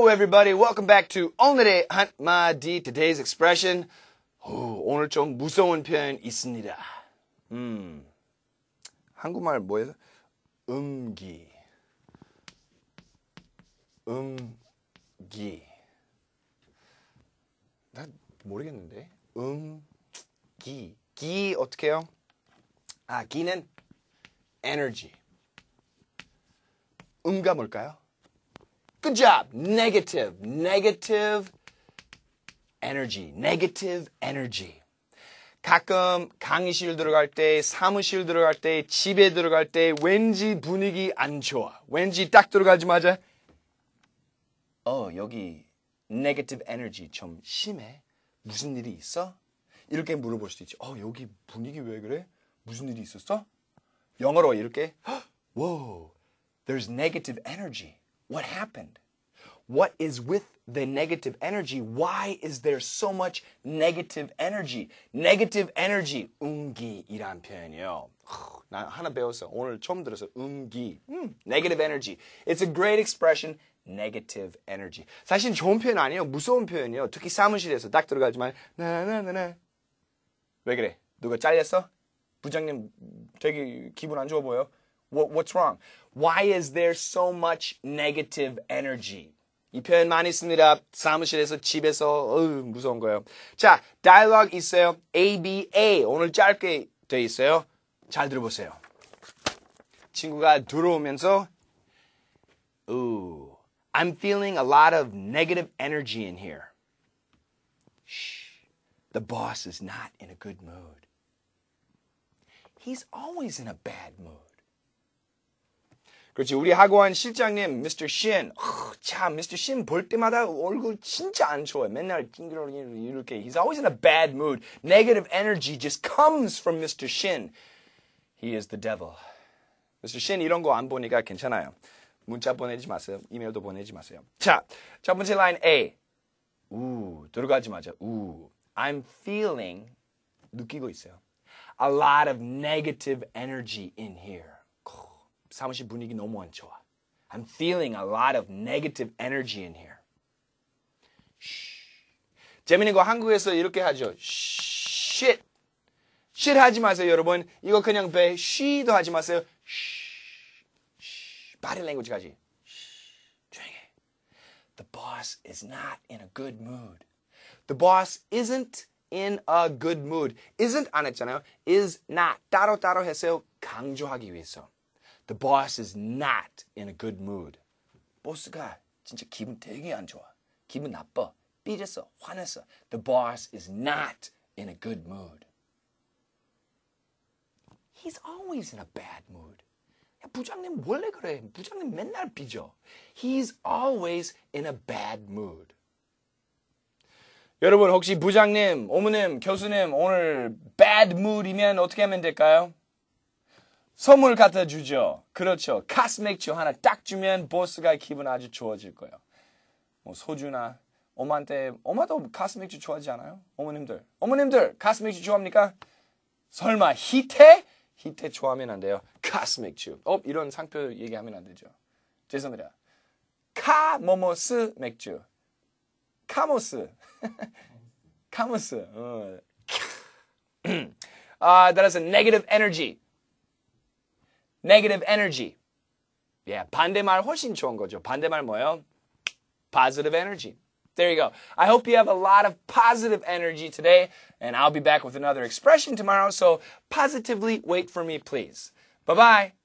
e v e r y b o d y Welcome back to 오늘의 한마디. Today's expression. 오, 오늘 좀 무서운 표현 있습니다. 음, 한국말 뭐예요? 음기. 음기. 나 모르겠는데. 음기. 기 어떻게 해요? 아, 기는 에너지. 음가 뭘까요? Good job. Negative, negative energy, negative energy. 가끔 강의실 들어갈 때, 사무실 들어갈 때, 집에 들어갈 때 왠지 분위기 안 좋아. 왠지 딱 들어가자마자 어, 여기 n e g a t i v 좀 심해. 무슨 일이 있어? 이렇게 물어볼 수도 있지. 어, 여기 분위기 왜 그래? 무슨 일이 있었어? 영어로 이렇게 wow, there's negative energy. What happened? What is with the negative energy? Why is there so much negative energy? Negative energy. 음기이란 표현이요. 나 하나 배웠어. 오늘 처음 들어서 음기. 음, negative energy. It's a great expression. negative energy. 사실 좋은 표현 아니에요. 무서운 표현이에요. 특히 사무실에서 딱 들어가지만 나나나나 왜 그래? 누가 잘렸어? 부장님 되게 기분 안 좋아 보여. What, what's wrong? Why is there so much negative energy? 이 표현 많이 씁니다. 사무실에서, 집에서, 어 무서운 거예요. 자, dialogue 있어요. ABA. 오늘 짧게 돼 있어요. 잘 들어보세요. 친구가 들어오면서, ooh, I'm feeling a lot of negative energy in here. Shh, the boss is not in a good mood. He's always in a bad mood. 그렇지. 우리 학원 실장님, Mr. 미스터 신. 참, Mr. Shin 볼 때마다 얼굴 진짜 안 좋아요. 맨날 찡그러니 이렇게. He's always in a bad mood. Negative energy just comes from Mr. Shin. He is the devil. Mr. Shin 이런 거 안 보니까 괜찮아요. 문자 보내지 마세요. 이메일도 보내지 마세요. 자, 첫 번째 라인 A. 우, 들어가지마자 우. I'm feeling, 느끼고 있어요. A lot of negative energy in here. 사무실 분위기 너무 안 좋아. I'm feeling a lot of negative energy in here. 재밌는 거 한국에서 이렇게 하죠. shit. shit 하지 마세요, 여러분. 이거 그냥 배 sh도 하지 마세요. body language까지. 조용히 해. The boss is not in a good mood. The boss isn't in a good mood. isn't 안 했잖아요. is not 따로따로 따로 했어요. 강조하기 위해서. The boss is not in a good mood. 보스가 진짜 기분 되게 안 좋아. 기분 나빠. 삐졌어. 화냈어. The boss is not in a good mood. He's always in a bad mood. 야, 부장님 원래 그래. 부장님 맨날 삐져. He's always in a bad mood. 여러분 혹시 부장님, 어머님, 교수님 오늘 bad mood이면 어떻게 하면 될까요? 선물 갖다 주죠. 그렇죠. 카스 맥주 하나 딱 주면 보스가 기분 아주 좋아질 거예요. 뭐 소주나 엄마한테 엄마도 카스 맥주 좋아하지 않아요? 어머님들 어머님들 카스 맥주 좋아합니까? 설마 히테? 히테 좋아하면 안 돼요. 카스 맥주. 어 이런 상표 얘기하면 안 되죠. 죄송합니다. 카모모스 맥주. 카모스. 카모스. 어. uh, that is a negative energy. negative energy. yeah, 반대말 훨씬 좋은 거죠. 반대말 뭐예요? positive energy. There you go. I hope you have a lot of positive energy today, and I'll be back with another expression tomorrow, so positively wait for me, please. Bye bye.